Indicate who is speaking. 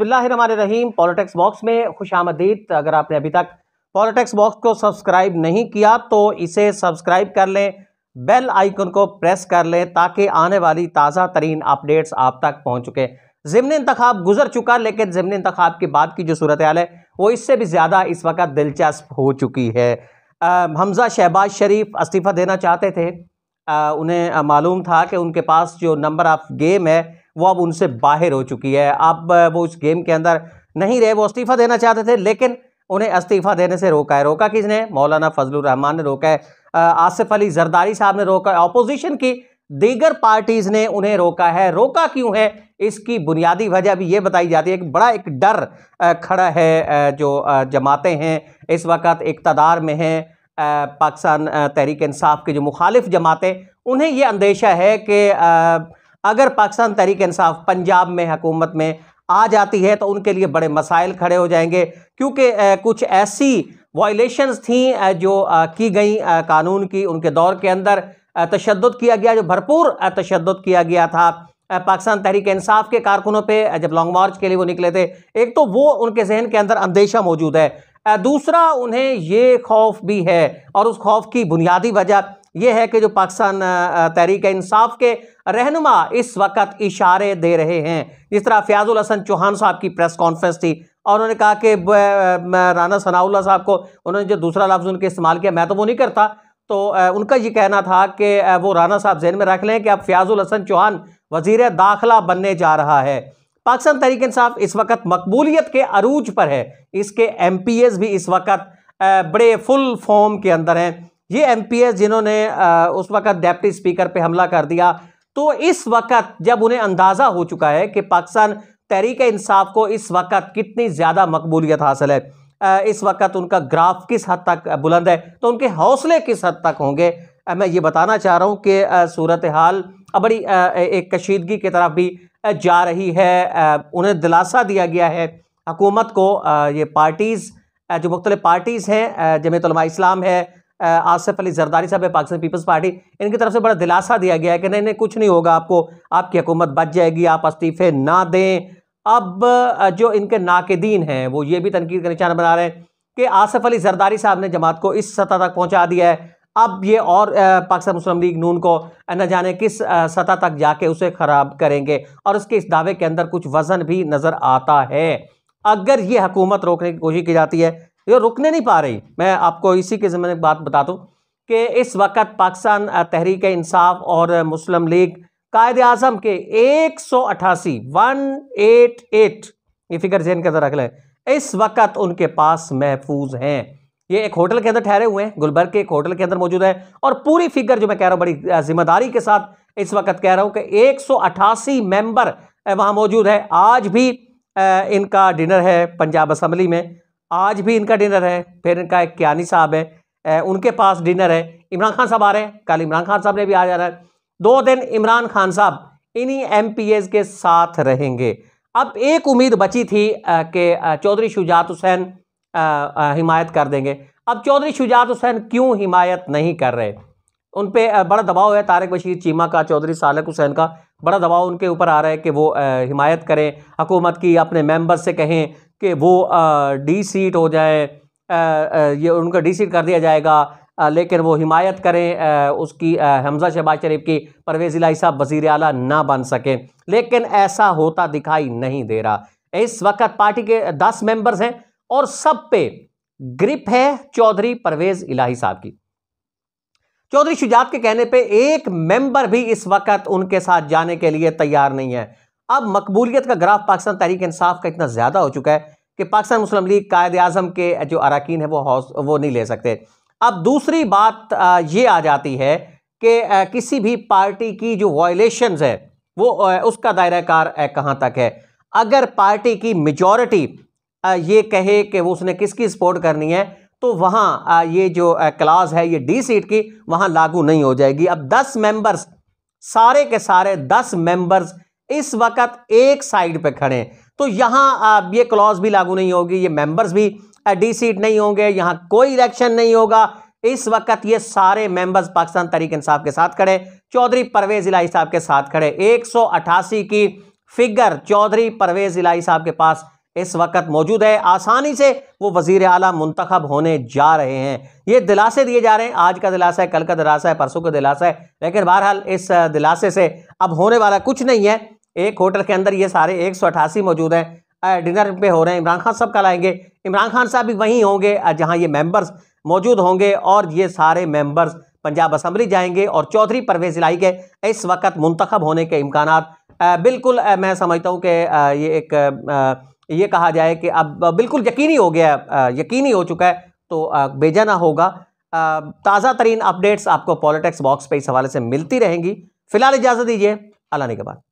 Speaker 1: रहीम politics box में खुश आमदीद अगर आपने अभी तक पॉलिटिक्स बॉक्स को सब्सक्राइब नहीं किया तो इसे सब्सक्राइब कर लें बेल आइकन को प्रेस कर लें ताकि आने वाली ताज़ा तरीन अपडेट्स आप तक पहुँच चुके ज़मन इंतखब गुजर चुका लेकिन ज़मन इंतखब की बात की जो सूरत हाल है वो इससे भी ज़्यादा इस वक्त दिलचस्प हो चुकी है आ, हमज़ा शहबाज शरीफ इस्तीफ़ा देना चाहते थे आ, उन्हें मालूम था कि उनके पास जो नंबर ऑफ़ गेम है वो अब उनसे बाहर हो चुकी है अब वो उस गेम के अंदर नहीं रहे वो इस्तीफ़ा देना चाहते थे लेकिन उन्हें इस्तीफ़ा देने से रोका है रोका किसने मौलाना फजल रहमान ने रोका है आसिफ अली जरदारी साहब ने रोका है अपोजिशन की दीगर पार्टीज़ ने उन्हें रोका है रोका क्यों है इसकी बुनियादी वजह भी ये बताई जाती है कि बड़ा एक डर खड़ा है जो जमातें हैं इस वक्त इकतदार में हैं पाकिस्तान तहरीक इंसाफ के जो मुखालिफ जमातें उन्हें ये अंदेशा है कि अगर पाकिस्तान तहरीक इंसाफ पंजाब में हकूमत में आ जाती है तो उनके लिए बड़े मसाइल खड़े हो जाएंगे क्योंकि कुछ ऐसी वॉयलेशन थी जो की गई कानून की उनके दौर के अंदर तशद किया गया जो भरपूर तशद किया गया था पाकिस्तान तहरीक इंसाफ के कारकुनों पे जब लॉन्ग मार्च के लिए वो निकले थे एक तो वो उनके जहन के अंदर अंदेशा मौजूद है दूसरा उन्हें ये खौफ भी है और उस खौफ की बुनियादी वजह ये है कि जो पाकिस्तान तहरीक इंसाफ के रहनुमा इस वक्त इशारे दे रहे हैं जिस तरह फयाजुल हसन चौहान साहब की प्रेस कॉन्फ्रेंस थी और उन्होंने कहा कि राना सनाउल्ला साहब को उन्होंने जो दूसरा लफ्ज़ उनके इस्तेमाल किया मैं तो वो नहीं करता तो उनका ये कहना था कि वो राना साहब जहन में रख लें कि अब फयाजुल हसन चौहान वजीर दाखिला बनने जा रहा है पाकिस्तान तहरीक इंसाफ इस वक्त मकबूलीत के अरूज पर है इसके एम भी इस वक्त बड़े फुल फॉर्म के अंदर हैं ये एस जिन्होंने उस वक्त डेप्टी स्पीकर पर हमला कर दिया तो इस वक्त जब उन्हें अंदाज़ा हो चुका है कि पाकिस्तान तहरीक इंसाफ को इस वक्त कितनी ज़्यादा मकबूलियत हासिल है इस वक्त उनका ग्राफ किस हद तक बुलंद है तो उनके हौसले किस हद तक होंगे मैं ये बताना चाह रहा हूँ कि सूरत हाल बड़ी एक कशीदगी की तरफ भी जा रही है उन्हें दिलासा दिया गया है हकूमत को ये पार्टीज़ जो मुख्तलिफ़ पार्टीज़ हैं जमयतलमा इस्लाम है आसफ अली जरदारी साहब है पाकिस्तान पीपल्स पार्टी इनकी तरफ से बड़ा दिलासा दिया गया है कि नहीं नहीं कुछ नहीं होगा आपको आपकी हुकूमत बच जाएगी आप इस्तीफ़े ना दें अब जो इनके नाकदीन हैं वो ये भी तनकीद का निशाना बना रहे हैं कि आसफ अली जरदारी साहब ने जमात को इस सतह तक पहुँचा दिया है अब ये और पाकिस्तान मुस्लिम लीग नून को न जाने किस सतह तक जाके उसे ख़राब करेंगे और उसके इस दावे के अंदर कुछ वज़न भी नज़र आता है अगर ये हकूमत रोकने की कोशिश की जाती है ये रुकने नहीं पा रही मैं आपको इसी के ज़माने बात बता दूँ कि इस वक्त पाकिस्तान तहरीक इंसाफ और मुस्लिम लीग कायद अजम के एक सौ अठासी वन एट एट ये फिक्र जहन के अंदर रख लें इस वक्त उनके पास महफूज हैं ये एक होटल के अंदर ठहरे हुए हैं गुलबर्ग के एक होटल के अंदर मौजूद है और पूरी फिगर जो मैं कह रहा हूँ बड़ी जिम्मेदारी के साथ इस वक्त कह रहा हूँ कि एक सौ अठासी मेम्बर वहाँ मौजूद है आज भी इनका डिनर है पंजाब असम्बली में आज भी इनका डिनर है फिर इनका एक क्यानी साहब है उनके पास डिनर है इमरान खान साहब आ रहे हैं कल इमरान खान साहब ने भी आ जाना है दो दिन इमरान खान साहब इन्हीं एम के साथ रहेंगे अब एक उम्मीद बची थी कि चौधरी शुजात हुसैन हिमायत कर देंगे अब चौधरी शुजात हुसैन क्यों हिमायत नहीं कर रहे उन पर बड़ा दबाव है तारक बशीर चीमा का चौधरी सालक हुसैन का बड़ा दबाव उनके ऊपर आ रहा है कि वो हिमायत करें हकूमत की अपने मेंबर से कहें कि वो डी सीट हो जाए ये उनका डी सीट कर दिया जाएगा लेकिन वो हिमायत करें उसकी हमजा शहबाज शरीफ की परवेज़ इलाही साहब वज़ी अला ना बन सकें लेकिन ऐसा होता दिखाई नहीं दे रहा इस वक्त पार्टी के दस मेंबर्स हैं और सब पे ग्रिप है चौधरी परवेज़ इलाही साहब की चौधरी शुजात के कहने पे एक मेंबर भी इस वक्त उनके साथ जाने के लिए तैयार नहीं है अब मकबूलियत का ग्राफ पाकिस्तान तहरीक इंसाफ का इतना ज़्यादा हो चुका है कि पाकिस्तान मुस्लिम लीग कायद अजम के जो अरकान है वो हौस वो नहीं ले सकते अब दूसरी बात ये आ जाती है कि किसी भी पार्टी की जो वायलेशन है वो उसका दायरा कार कहाँ तक है अगर पार्टी की मेजॉरिटी ये कहे कि वो उसने किसकी सपोर्ट करनी है तो वहाँ ये जो क्लास है ये डी सीट की वहाँ लागू नहीं हो जाएगी अब दस मेंबर्स सारे के सारे दस मेंबर्स इस वक्त एक साइड पे खड़े तो यहाँ ये क्लॉज भी लागू नहीं होगी ये मेंबर्स भी डी सीट नहीं होंगे यहाँ कोई इलेक्शन नहीं होगा इस वक्त ये सारे मेंबर्स पाकिस्तान तरीक इंसाफ के साथ खड़े चौधरी परवेज इलाही साहब के साथ खड़े एक की फिगर चौधरी परवेज इलाही साहब के पास इस वक्त मौजूद है आसानी से वो वजीर अला मुंतखब होने जा रहे हैं ये दिलासे दिए जा रहे हैं आज का दिलासा है कल का दिलासा है परसों का दिलासा है लेकिन बहरहाल इस दिलासे से अब होने वाला कुछ नहीं है एक होटल के अंदर ये सारे एक मौजूद हैं डिनर पे हो रहे हैं इमरान खान साहब कल आएंगे इमरान खान साहब भी वहीं होंगे जहां ये मेंबर्स मौजूद होंगे और ये सारे मेंबर्स पंजाब असम्बली जाएंगे और चौधरी परवेज इलाई के इस वक्त मुंतखब होने के इम्कान बिल्कुल मैं समझता हूँ कि ये एक ये कहा जाए कि अब बिल्कुल यकीनी हो गया यकीनी हो चुका है तो बेजाना ना होगा ताज़ा तरीन अपडेट्स आपको पॉलिटिक्स बॉक्स पे इस हवाले से मिलती रहेंगी फ़िलहाल इजाज़त दीजिए अल्लाह ने के बाद